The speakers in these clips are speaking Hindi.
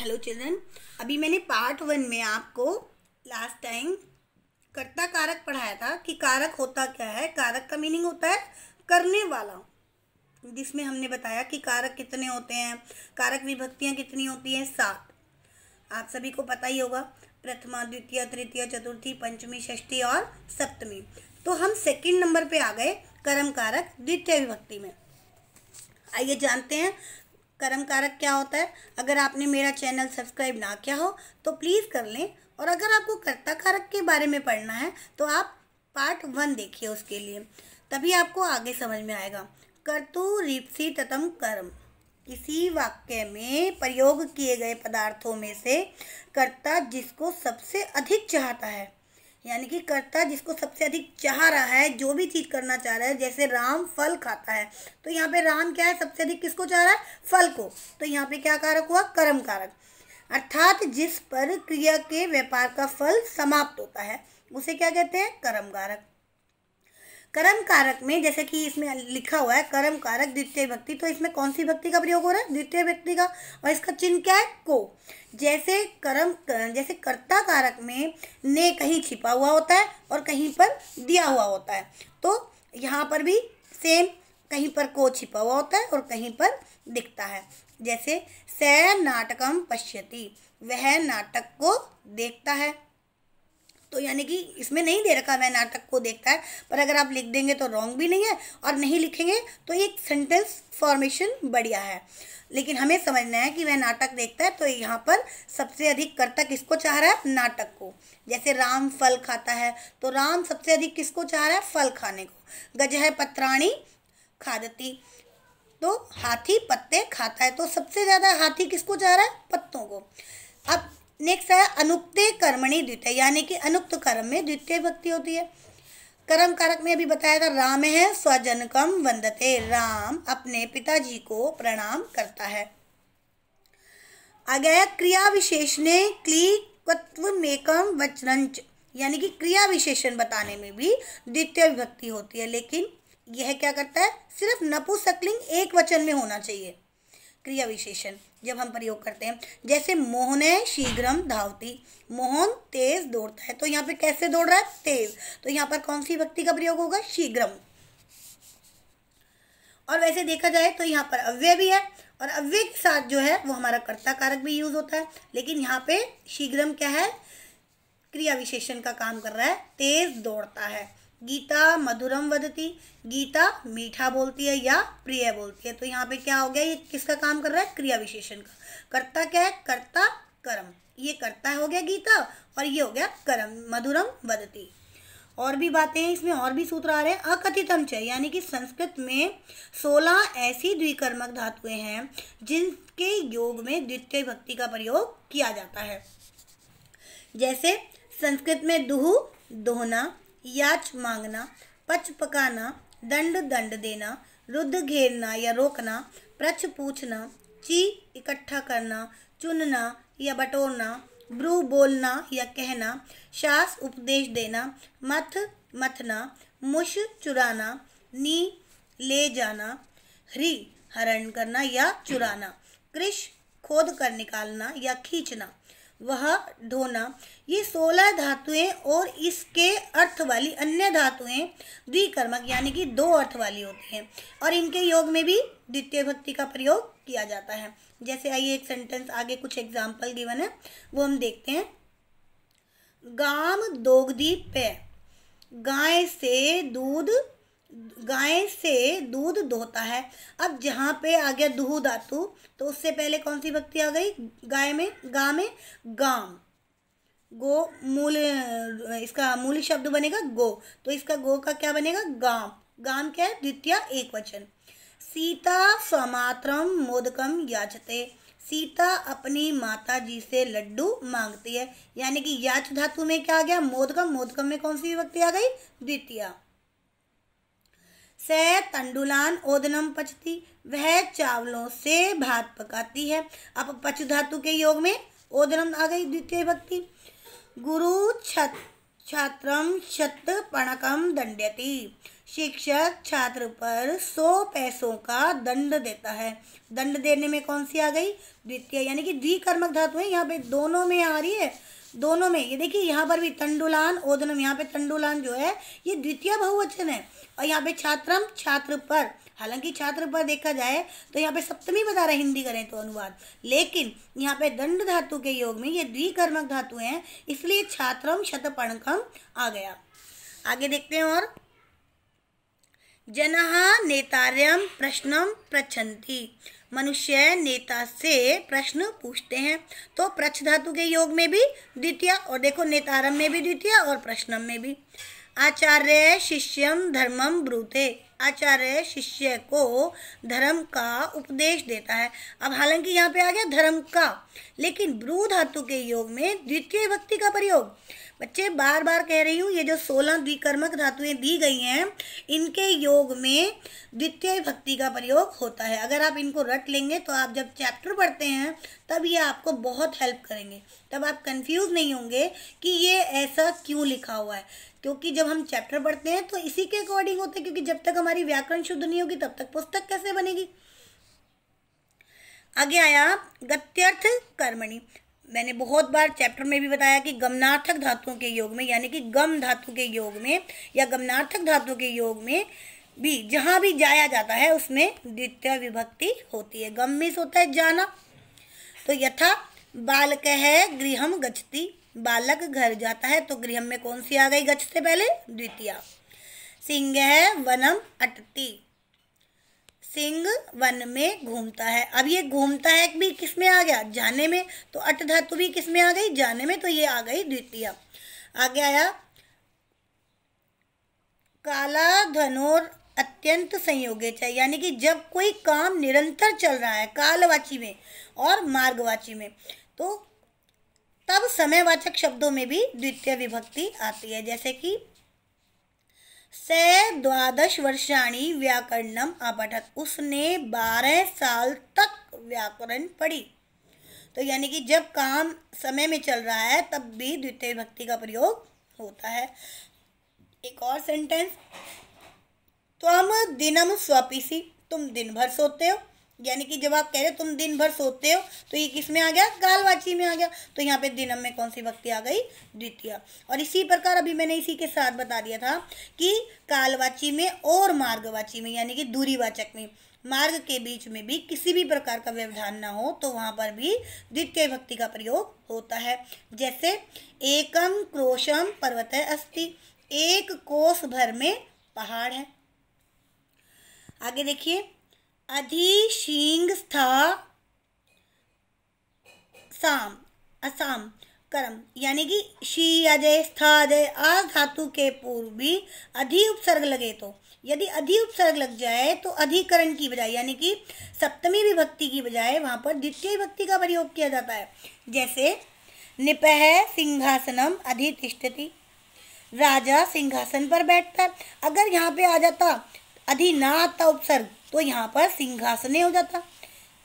हेलो चिल्ड्रन अभी मैंने पार्ट वन में आपको लास्ट टाइम कर्ता कारक पढ़ाया था कि कारक होता क्या है कारक का मीनिंग होता है करने वाला जिसमें हमने बताया कि कारक कितने होते हैं कारक विभक्तियां कितनी होती हैं सात आप सभी को पता ही होगा प्रथमा द्वितीय तृतीय चतुर्थी पंचमी षष्ठी और सप्तमी तो हम सेकंड नंबर पे आ गए कर्म कारक द्वितीय विभक्ति में आइए जानते हैं कर्म कारक क्या होता है अगर आपने मेरा चैनल सब्सक्राइब ना किया हो तो प्लीज़ कर लें और अगर आपको कर्ता कारक के बारे में पढ़ना है तो आप पार्ट वन देखिए उसके लिए तभी आपको आगे समझ में आएगा कर्तु रिप्सी ततम कर्म किसी वाक्य में प्रयोग किए गए पदार्थों में से कर्ता जिसको सबसे अधिक चाहता है यानी कि कर्ता जिसको सबसे अधिक चाह रहा है जो भी चीज करना चाह रहा है जैसे राम फल खाता है तो यहाँ पे राम क्या है सबसे अधिक किसको चाह रहा है फल को तो यहाँ पे क्या कारक हुआ कर्म कारक अर्थात जिस पर क्रिया के व्यापार का फल समाप्त होता है उसे क्या कहते हैं कर्म कारक कर्म कारक में जैसे कि इसमें लिखा हुआ है कर्म कारक द्वितीय व्यक्ति तो इसमें कौन सी भक्ति का प्रयोग हो रहा है द्वितीय व्यक्ति का और इसका चिन्ह क्या है को जैसे कर्म जैसे कर्ता कारक में ने कहीं छिपा हुआ होता है और कहीं पर दिया हुआ होता है तो यहाँ पर भी सेम कहीं पर को छिपा हुआ होता है और कहीं पर दिखता है जैसे स नाटकम पश्यति वह नाटक को देखता है तो यानी कि इसमें नहीं दे रखा वह नाटक को देखता है पर अगर आप लिख देंगे तो रॉन्ग भी नहीं है और नहीं लिखेंगे तो एक सेंटेंस फॉर्मेशन बढ़िया है लेकिन हमें समझना है कि वह नाटक देखता है तो यहाँ पर सबसे अधिक कर्ता किसको चाह रहा है नाटक को जैसे राम फल खाता है तो राम सबसे अधिक किसको चाह रहा है फल खाने को गज है पत्राणी खादती तो हाथी पत्ते खाता है तो सबसे ज़्यादा हाथी किसको चाह रहा है पत्तों को अब नेक्स्ट है अनुक्ते कर्मणी द्वितीय यानी कि अनुक्त कर्म में द्वितीय भक्ति होती है कर्म कारक में अभी बताया था राम है स्वजनकम वंदते राम अपने पिताजी को प्रणाम करता है आगे क्रिया विशेष ने क्ली क्वत्वमेकम वचनंच यानी कि क्रिया विशेषण बताने में भी द्वितीय विभक्ति होती है लेकिन यह क्या करता है सिर्फ नपुसकलिंग एक वचन में होना चाहिए क्रिया विशेषण जब हम प्रयोग करते हैं जैसे मोहन है शीघ्रम धावती मोहन तेज दौड़ता है तो यहाँ पे कैसे दौड़ रहा है तेज तो यहाँ पर कौन सी व्यक्ति का प्रयोग होगा शीघ्रम और वैसे देखा जाए तो यहाँ पर अव्यय भी है और अव्यय के साथ जो है वो हमारा कर्ता कारक भी यूज होता है लेकिन यहाँ पे शीघ्रम क्या है क्रिया विशेषण का काम कर रहा है तेज दौड़ता है गीता मधुरम वदती गीता मीठा बोलती है या प्रिय बोलती है तो यहाँ पे क्या हो गया ये किसका काम कर रहा है क्रिया विशेषण का कर्ता क्या है कर्ता कर्म ये कर्ता हो गया गीता और ये हो गया कर्म मधुरम वदती और भी बातें हैं इसमें और भी सूत्र आ रहे हैं अकथितम च यानी कि संस्कृत में सोलह ऐसी द्विकर्मक धातुएं हैं जिनके योग में द्वितीय भक्ति का प्रयोग किया जाता है जैसे संस्कृत में दुहु दोहना याच मांगना पच पकाना दंड दंड देना रुद्ध घेरना या रोकना प्रच पूछना ची इकट्ठा करना चुनना या बटोरना ब्रू बोलना या कहना शास उपदेश देना मथ मथना मुश चुराना नी ले जाना ह्री हरण करना या चुराना कृष खोद कर निकालना या खींचना वह ढोना ये सोलह धातुएं और इसके अर्थ वाली अन्य धातुएं द्विकर्मक यानी कि दो अर्थ वाली होती हैं और इनके योग में भी द्वितीय भक्ति का प्रयोग किया जाता है जैसे आइए एक सेंटेंस आगे कुछ एग्जाम्पल गिवन है वो हम देखते हैं गाम दोगदी पे गाय से दूध गाय से दूध दोहता है अब जहाँ पे आ गया दूह धातु तो उससे पहले कौन सी भक्ति आ गई गाय में गा में गाम गो मूल इसका मूल शब्द बनेगा गो तो इसका गो का क्या बनेगा गाम गाम क्या है द्वितीय एक वचन सीता स्वमात्रम मोदकम याचते सीता अपनी माता जी से लड्डू मांगती है यानी कि याच धातु में क्या आ गया मोदकम मोदकम में कौन सी विभक्ति आ गई द्वितीय स तंडुलान ओदनम पचती वह चावलों से भात पकाती है अब पच धातु के योग में ओदनम आ गई द्वितीय भक्ति गुरु छत छात्र छत पणकम दंडती शिक्षक छात्र पर सौ पैसों का दंड देता है दंड देने में कौन सी आ गई द्वितीय यानी कि द्विकर्मक धातु है यहाँ पे दोनों में आ रही है दोनों में ये देखिए यहाँ पर भी तंडुलान ओदनम यहाँ पे तंडुलान जो है ये द्वितीय बहुवचन है और यहाँ पे छात्रम छात्र पर हालांकि छात्र पर देखा जाए तो यहाँ पे सप्तमी बता रहे हिंदी करें तो अनुवाद लेकिन यहाँ पे दंड धातु के योग में ये द्विकर्मक धातु हैं इसलिए छात्रम शतपणकम आ गया आगे देखते हैं और जनहा नेतार्यम प्रश्नम प्रछंती मनुष्य नेता से प्रश्न पूछते हैं तो प्रच्छ धातु के योग में भी द्वितीय और देखो नेतारम में भी द्वितीय और प्रश्नम में भी आचार्य शिष्यम धर्मम ब्रूते आचार्य शिष्य को धर्म का उपदेश देता है अब हालांकि यहाँ पे आ गया धर्म का लेकिन ब्रू धातु के योग में द्वितीय भक्ति का प्रयोग बच्चे बार बार कह रही हूँ ये जो सोलह द्विकर्मक धातुएं दी गई हैं इनके योग में द्वितीय भक्ति का प्रयोग होता है अगर आप इनको रट लेंगे तो आप जब चैप्टर पढ़ते हैं तब ये आपको बहुत हेल्प करेंगे तब आप कंफ्यूज नहीं होंगे कि ये ऐसा क्यों लिखा हुआ है क्योंकि जब हम चैप्टर पढ़ते हैं तो इसी के अकॉर्डिंग होते हैं क्योंकि जब तक हमारी व्याकरण शुद्ध नहीं होगी तब तक पुस्तक कैसे बनेगी आगे आया गत्यर्थ कर्मणि मैंने बहुत बार चैप्टर में भी बताया कि गमनार्थक धातुओं के योग में यानी कि गम धातु के योग में या गमनार्थक धातु के योग में भी जहां भी जाया जाता है उसमें द्वितीय विभक्ति होती है गम मिस होता है जाना तो यथा बालक है गृहम गचती बालक घर जाता है तो गृह में कौन सी आ गई गच्छ से पहले द्वितीय सिंह है वनम अटती सिंह वन में घूमता है अब ये घूमता है भी किस में आ गया जाने में तो अट धातु भी किस में आ गई जाने में तो ये आ गई द्वितीय आगे आया काला धनोर अत्यंत संयोग है यानी कि जब कोई काम निरंतर चल रहा है कालवाची में और मार्गवाची में तो तब समयवाचक शब्दों में भी द्वितीय विभक्ति आती है जैसे कि स द्वादश वर्षाणी व्याकरणम अपठत उसने बारह साल तक व्याकरण पढ़ी तो यानी कि जब काम समय में चल रहा है तब भी द्वितीय विभक्ति का प्रयोग होता है एक और सेंटेंस तम दिनम स्वपिसी तुम दिन भर सोते हो यानी कि जब आप कह रहे हो तुम दिन भर सोते हो तो ये किस में आ गया कालवाची में आ गया तो यहाँ पे दिनम में कौन सी भक्ति आ गई द्वितीय और इसी प्रकार अभी मैंने इसी के साथ बता दिया था कि कालवाची में और मार्गवाची में यानी कि दूरीवाचक में मार्ग के बीच में भी किसी भी प्रकार का व्यवधान ना हो तो वहाँ पर भी द्वितीय भक्ति का प्रयोग होता है जैसे एकम क्रोशम पर्वत अस्थि एक कोष भर में पहाड़ है आगे देखिए साम असाम कर्म यानी कि शी अजय स्था अजय आ धातु के पूर्व भी अधि उपसर्ग लगे तो यदि अधि उपसर्ग लग जाए तो अधिकरण की बजाय यानी कि सप्तमी विभक्ति की बजाय वहाँ पर द्वितीय विभक्ति का प्रयोग किया जाता है जैसे निपह सिंहासनम अधितिष्ठति राजा सिंहासन पर बैठता अगर यहाँ पे आ जाता अधि ना आता उपसर्ग तो यहाँ पर सिंहासने हो जाता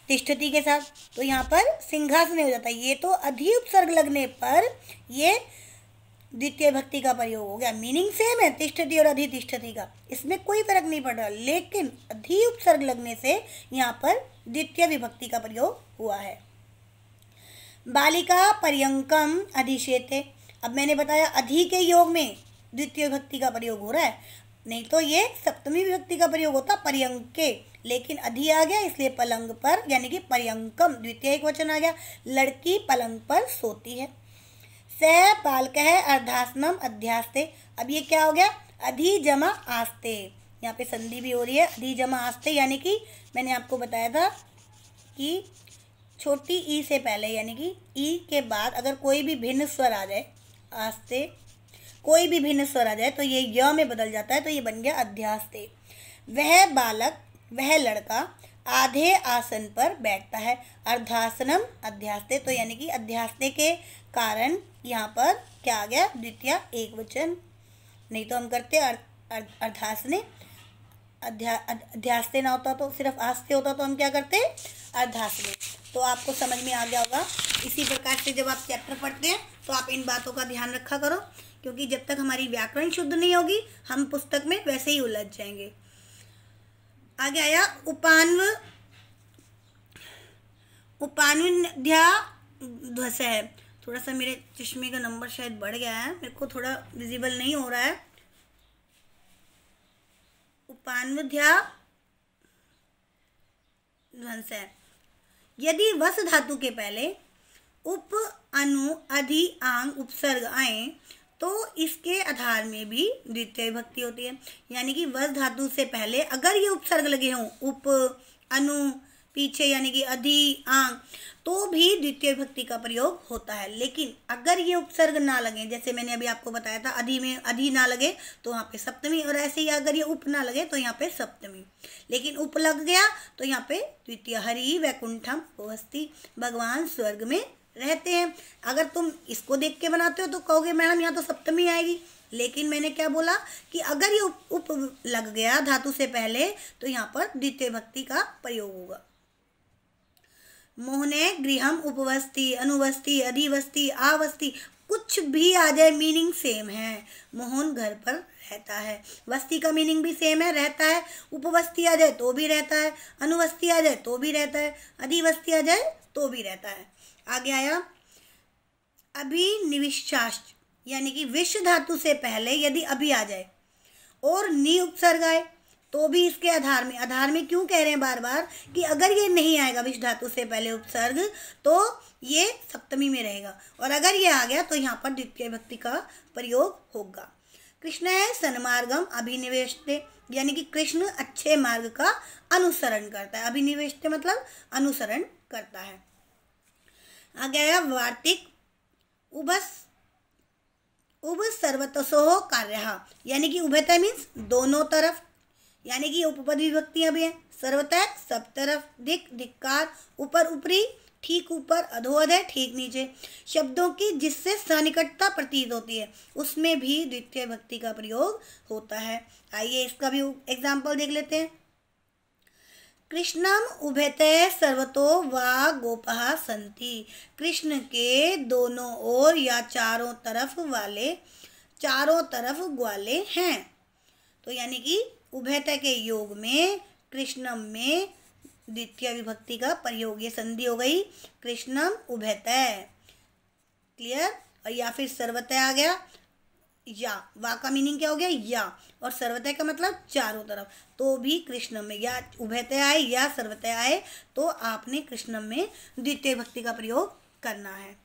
तिष्ठती के साथ तो यहाँ पर सिंहासने हो जाता ये तो अधि उपसर्ग लगने पर ये द्वितीय भक्ति का प्रयोग हो गया मीनिंग सेम है तिष्ठती और अधितिष्ठति का इसमें कोई फर्क नहीं पड़ रहा लेकिन अधि उपसर्ग लगने से यहाँ पर द्वितीय विभक्ति का प्रयोग हुआ है बालिका पर्यंकम अधिशेते अब मैंने बताया अधि के योग में द्वितीय भक्ति का प्रयोग हो रहा है नहीं तो ये सप्तमी विभक्ति का प्रयोग होता पर्यंके लेकिन अधि आ गया इसलिए पलंग पर यानी कि पर्यंकम द्वितीय एक वचन आ गया लड़की पलंग पर सोती है स बालक है अर्धासनम अध्यास्ते अब ये क्या हो गया अधि जमा आस्ते यहाँ पे संधि भी हो रही है अधि जमा आस्ते यानी कि मैंने आपको बताया था कि छोटी ई से पहले यानी कि ई के बाद अगर कोई भी भिन्न स्वर आ जाए आस्ते कोई भी भिन्न स्वर आ जाए तो ये य में बदल जाता है तो ये बन गया अध्यास्ते वह बालक वह लड़का आधे आसन पर बैठता है अर्धासनम अध्यास्ते तो यानी कि अध्यास्ते के कारण यहाँ पर क्या आ गया द्वितीय एक वचन नहीं तो हम करते अर्धासने अध्या अध्यास्ते ना होता तो सिर्फ आस्ते होता तो हम क्या करते अर्धासने तो आपको समझ में आ गया होगा इसी प्रकार से जब आप चैप्टर पढ़ते हैं तो आप इन बातों का ध्यान रखा करो क्योंकि जब तक हमारी व्याकरण शुद्ध नहीं होगी हम पुस्तक में वैसे ही उलझ जाएंगे आगे आया उपान्व उपानुध्या ध्वस है थोड़ा सा मेरे चश्मे का नंबर शायद बढ़ गया है मेरे को थोड़ा विजिबल नहीं हो रहा है उपानुध्या ध्वंस है यदि वस धातु के पहले उप अनु अधि आंग उपसर्ग आए तो इसके आधार में भी द्वितीय विभक्ति होती है यानी कि वज धातु से पहले अगर ये उपसर्ग लगे हों उप अनु पीछे यानी कि अधि आंग तो भी द्वितीय विभक्ति का प्रयोग होता है लेकिन अगर ये उपसर्ग ना लगे जैसे मैंने अभी आपको बताया था अधि में अधि ना लगे तो यहाँ पे सप्तमी और ऐसे ही अगर ये उप ना लगे तो यहाँ पे सप्तमी लेकिन उप लग गया तो यहाँ पे द्वितीय हरि वैकुंठम वस्ती भगवान स्वर्ग में रहते हैं अगर तुम इसको देख के बनाते हो तो कहोगे मैडम यहाँ तो सप्तमी आएगी लेकिन मैंने क्या बोला कि अगर ये उप, उप लग गया धातु से पहले तो यहाँ पर द्वितीय भक्ति का प्रयोग होगा मोहने गृहम उपवस्थी अनुवस्थी अधिवस्थी आवस्ती कुछ भी आ जाए मीनिंग सेम है मोहन घर पर रहता है वस्ती का मीनिंग भी सेम है रहता है उपवस्ती आ जाए तो भी रहता है अनुवस्ती आ जाए तो भी रहता है अधिवस्ती आ जाए तो भी रहता है आगे आया निविश्चाश यानी कि विश्व धातु से पहले यदि अभी आ जाए और नी उपसर्ग आए तो भी इसके आधार में आधार में क्यों कह रहे हैं बार बार कि अगर ये नहीं आएगा विश्व धातु से पहले उपसर्ग तो ये सप्तमी में रहेगा और अगर ये आ गया तो यहाँ पर द्वितीय भक्ति का प्रयोग होगा कृष्ण है सन्मार्गम अभिनिवेश यानी कि कृष्ण अच्छे मार्ग का अनुसरण करता है अभिनिवेश मतलब अनुसरण करता है आ गया वार्तिक उभस उभ सर्वतसोह कार्य यानी कि उभयता मीन्स दोनों तरफ यानी कि उपपद विभक्तियाँ भी हैं सर्वतः सब तरफ दिक धिक्कार ऊपर ऊपरी ठीक ऊपर अधोअध है ठीक नीचे शब्दों की जिससे सनिकटता प्रतीत होती है उसमें भी द्वितीय भक्ति का प्रयोग होता है आइए इसका भी एग्जाम्पल देख लेते हैं कृष्णम उभेते सर्वतो वा गोपाह संति कृष्ण के दोनों ओर या चारों तरफ वाले चारों तरफ ग्वाले हैं तो यानी कि उभेत के योग में कृष्णम में द्वितीय विभक्ति का प्रयोग ये संधि हो गई कृष्णम उभेत क्लियर और या फिर सर्वतः आ गया या वा का मीनिंग क्या हो गया या और सर्वतः का मतलब चारों तरफ तो भी कृष्ण में या उभयतः आए या सर्वतः आए तो आपने कृष्ण में द्वितीय भक्ति का प्रयोग करना है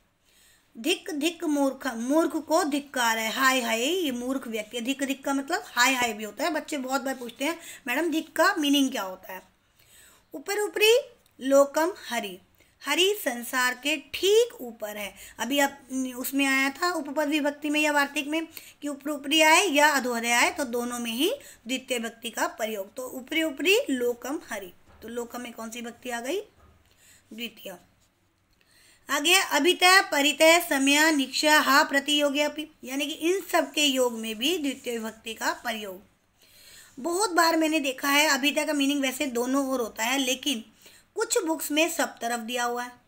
धिक धिक मूर्ख मूर्ख को धिक्कार है हाय हाय ये मूर्ख व्यक्ति धिक धिक का मतलब हाय हाय भी होता है बच्चे बहुत बार पूछते हैं मैडम धिक का मीनिंग क्या होता है ऊपर ऊपरी लोकम हरी हरी संसार के ठीक ऊपर है अभी अब उसमें आया था उपपद विभक्ति में या वार्तिक में कि आए या आए तो दोनों में ही द्वितीय भक्ति का प्रयोग तो ऊपरी ऊपरी लोकम हरि तो लोकम में कौन सी भक्ति आ गई द्वितीय आगे अभितय परितय समय निक्षा हा प्रतियोगी अपनी यानी कि इन सब के योग में भी द्वितीय विभक्ति का प्रयोग बहुत बार मैंने देखा है अभितय का मीनिंग वैसे दोनों ओर होता है लेकिन कुछ बुक्स में सब तरफ दिया हुआ है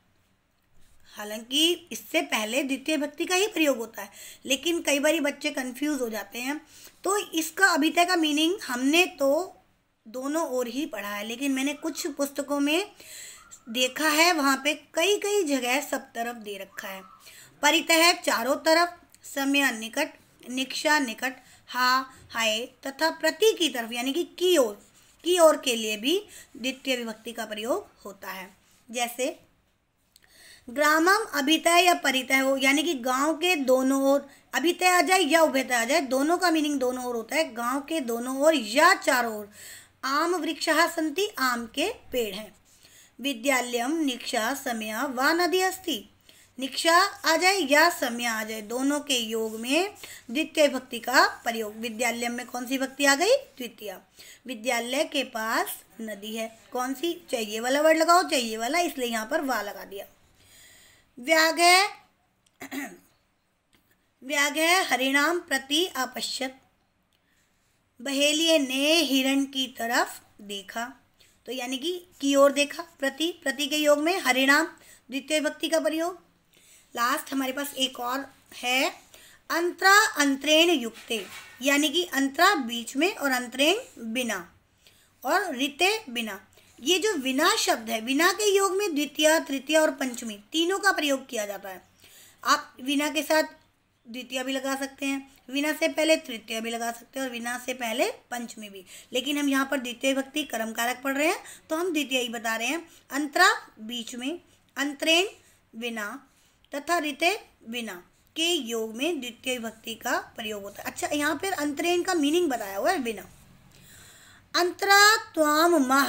हालांकि इससे पहले द्वितीय भक्ति का ही प्रयोग होता है लेकिन कई बार बच्चे कंफ्यूज हो जाते हैं तो इसका अभी तक का मीनिंग हमने तो दोनों ओर ही पढ़ा है लेकिन मैंने कुछ पुस्तकों में देखा है वहाँ पे कई कई जगह सब तरफ दे रखा है परितह चारों तरफ समय निकट निक्षा निकट हा हाय तथा प्रति की तरफ यानी कि की ओर की ओर के लिए भी द्वितीय विभक्ति का प्रयोग होता है जैसे ग्रामम अभितय या परितय हो यानी कि गांव के दोनों ओर अभितय आ जाए या उभयतय आ जाए दोनों का मीनिंग दोनों ओर होता है गांव के दोनों ओर या चारों ओर आम वृक्ष संति आम के पेड़ हैं विद्यालय निक्षा समय व नदी अस्थि निक्षा आ जाए या समय आ जाए दोनों के योग में द्वितीय भक्ति का प्रयोग विद्यालय में कौन सी भक्ति आ गई द्वितीय विद्यालय के पास नदी है कौन सी चाहिए वाला वर्ड लगाओ चाहिए वाला इसलिए यहाँ पर वा लगा दिया व्याघ है है हरिणाम प्रति आवश्यक बहेलिए ने हिरण की तरफ देखा तो यानी कि की ओर देखा प्रति प्रति के योग में हरिणाम द्वितीय भक्ति का प्रयोग लास्ट हमारे पास एक और है अंतरा अंतरेण युक्ते यानी कि अंतरा बीच में और अंतरेण बिना और रिते बिना ये जो बिना शब्द है बिना के योग में द्वितीय तृतीय और पंचमी तीनों का प्रयोग किया जाता है आप बिना के साथ द्वितीय भी लगा सकते हैं बिना से पहले तृतीय भी लगा सकते हैं और बिना से पहले पंचमी भी लेकिन हम यहाँ पर द्वितीय भक्ति कर्म कारक पढ़ रहे हैं तो हम द्वितीय ही बता रहे हैं अंतरा बीच में अंतरेण बिना तथा रिते बिना के योग में द्वितीय भक्ति का प्रयोग होता है अच्छा यहाँ पर अंतरेण का मीनिंग बताया हुआ है बिना अंतरा त्वाम मा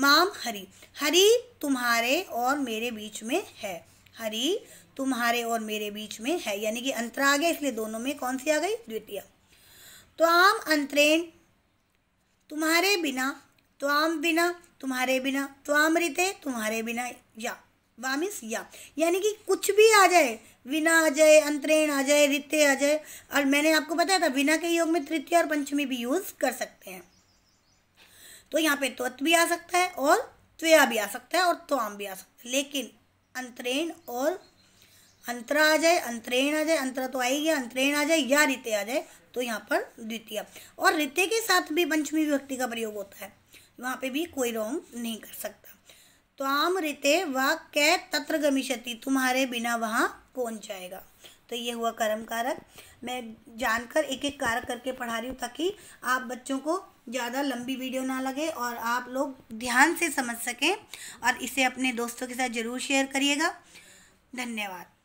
माम हरी हरी तुम्हारे और मेरे बीच में है हरी तुम्हारे और मेरे बीच में है यानी कि अंतरा आ गया इसलिए दोनों में कौन सी आ गई द्वितीय त्वाम अंतरेण तुम्हारे बिना त्वाम बिना तुम्हारे बिना त्वाम रिते तुम्हारे बिना या वामिस या यानी कि कुछ भी आ जाए विना आ जाए अंतरेण आ जाए रित्य आ जाए और मैंने आपको बताया था विना के योग में तृतीय और पंचमी भी यूज़ कर सकते हैं तो यहाँ पे त्वत भी आ सकता है और त्वया भी आ सकता है और त्वाम भी आ सकता है लेकिन अंतरेण और अंतरा आ जाए अंतरेण आ जाए अंतरा तो आएगी अंतरेण आ जाए या रित्य आ जाए तो यहाँ पर द्वितीय और रित्य के साथ भी पंचमी विभक्ति का प्रयोग होता है वहाँ पे भी कोई रॉन्ग नहीं कर सकता त्वाम रिते वह कै तत्र गमिष्यति तुम्हारे बिना वहाँ पहुँच जाएगा तो ये हुआ कर्म कारक मैं जानकर एक एक कारक करके पढ़ा रही हूँ ताकि आप बच्चों को ज़्यादा लंबी वीडियो ना लगे और आप लोग ध्यान से समझ सकें और इसे अपने दोस्तों के साथ ज़रूर शेयर करिएगा धन्यवाद